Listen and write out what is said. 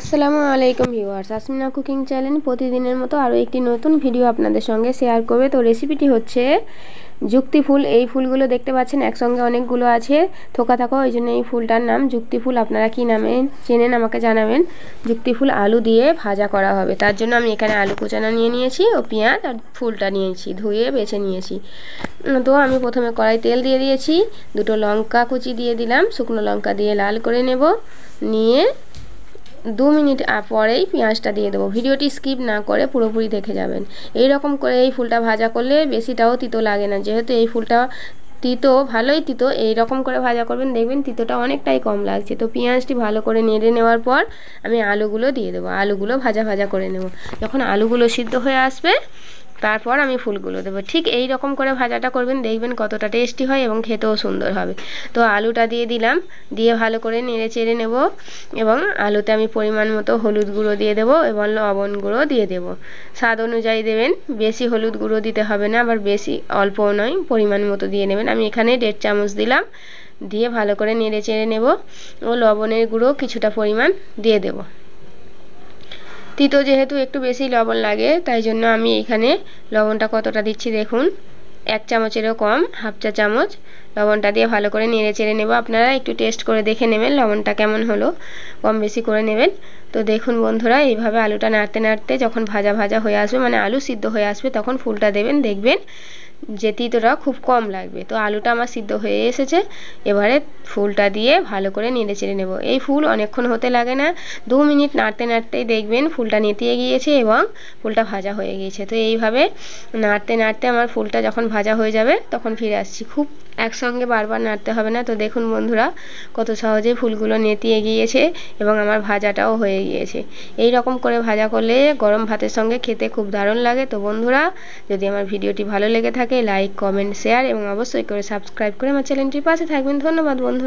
আসসালামু আলাইকুম viewers Asmina cooking channel প্রতিদিনের মতো আরও একটি নতুন ভিডিও আপনাদের সঙ্গে শেয়ার করবে তো রেসিপিটি হচ্ছে যুক্তি ফুল এই ফুলগুলো দেখতে পাচ্ছেন একসঙ্গে অনেকগুলো আছে থোকা থাকা ওই জন্য এই ফুলটার নাম যুক্তি ফুল আপনারা কী নামে চেনেন আমাকে জানাবেন যুক্তি ফুল আলু দিয়ে ভাজা করা হবে তার জন্য আমি এখানে আলু কুচানা নিয়ে নিয়েছি ও পেঁয়াজ আর ফুলটা নিয়েছি ধুয়ে বেছে নিয়েছি তো আমি প্রথমে কড়াই তেল দিয়ে দিয়েছি দুটো লঙ্কা কুচি দিয়ে দিলাম শুকনো লঙ্কা দিয়ে লাল করে নেব নিয়ে দু মিনিট পরেই পেঁয়াজটা দিয়ে দেবো ভিডিওটি স্কিপ না করে পুরোপুরি দেখে যাবেন এই রকম করে এই ফুলটা ভাজা করলে বেশিটাও তিতো লাগে না যেহেতু এই ফুলটা তিতো ভালোই তিতো এইরকম করে ভাজা করবেন দেখবেন তিতোটা অনেকটাই কম লাগছে তো পেঁয়াজটি ভালো করে নেড়ে নেওয়ার পর আমি আলুগুলো দিয়ে দেবো আলুগুলো ভাজা ভাজা করে নেব যখন আলুগুলো সিদ্ধ হয়ে আসবে তারপর আমি ফুলগুলো দেবো ঠিক এই রকম করে ভাজাটা করবেন দেখবেন কতটা টেস্টি হয় এবং খেতেও সুন্দর হবে তো আলুটা দিয়ে দিলাম দিয়ে ভালো করে নেড়ে চেড়ে নেব এবং আলুতে আমি পরিমাণ মতো হলুদ গুঁড়ো দিয়ে দেবো এবং লবণ গুঁড়ো দিয়ে দেব স্বাদ অনুযায়ী দেবেন বেশি হলুদ গুঁড়ো দিতে হবে না আবার বেশি অল্পও নয় পরিমাণ মতো দিয়ে নেবেন আমি এখানে দেড় চামচ দিলাম দিয়ে ভালো করে নেড়ে চেড়ে নেব ও লবণের গুঁড়ো কিছুটা পরিমাণ দিয়ে দেবো তিতো যেহেতু একটু বেশি লবণ লাগে তাই জন্য আমি এখানে লবণটা কতটা দিচ্ছি দেখুন এক চামচেরও কম হাফ চা চামচ লবণটা দিয়ে ভালো করে নেড়ে চেড়ে নেব আপনারা একটু টেস্ট করে দেখে নেবেন লবণটা কেমন হলো কম বেশি করে নেবেন তো দেখুন বন্ধুরা এইভাবে আলুটা নাড়তে নাড়তে যখন ভাজা ভাজা হয়ে আসবে মানে আলু সিদ্ধ হয়ে আসবে তখন ফুলটা দেবেন দেখবেন যে তিতোটা খুব কম লাগবে তো আলুটা আমার সিদ্ধ হয়ে এসেছে এবারে ফুলটা দিয়ে ভালো করে নেড়ে চেড়ে নেব এই ফুল অনেকক্ষণ হতে লাগে না দু মিনিট নাড়তে নাড়তেই দেখবেন ফুলটা নেতিয়ে গিয়েছে এবং ফুলটা ভাজা হয়ে গিয়েছে তো এইভাবে নাড়তে নাড়তে আমার ফুলটা যখন ভাজা হয়ে যাবে তখন ফিরে আসছি খুব একসঙ্গে বারবার নাড়তে হবে না তো দেখুন বন্ধুরা কত সহজে ফুলগুলো নেতিয়ে গিয়েছে এবং আমার ভাজাটাও হয়ে গিয়েছে এই রকম করে ভাজা করলে গরম ভাতের সঙ্গে খেতে খুব দারুণ লাগে তো বন্ধুরা যদি আমার ভিডিওটি ভালো লেগে থাকে লাইক কমেন্ট শেয়ার এবং অবশ্যই করে সাবস্ক্রাইব করে আমার চ্যানেলটির পাশে থাকবেন ধন্যবাদ বন্ধুরা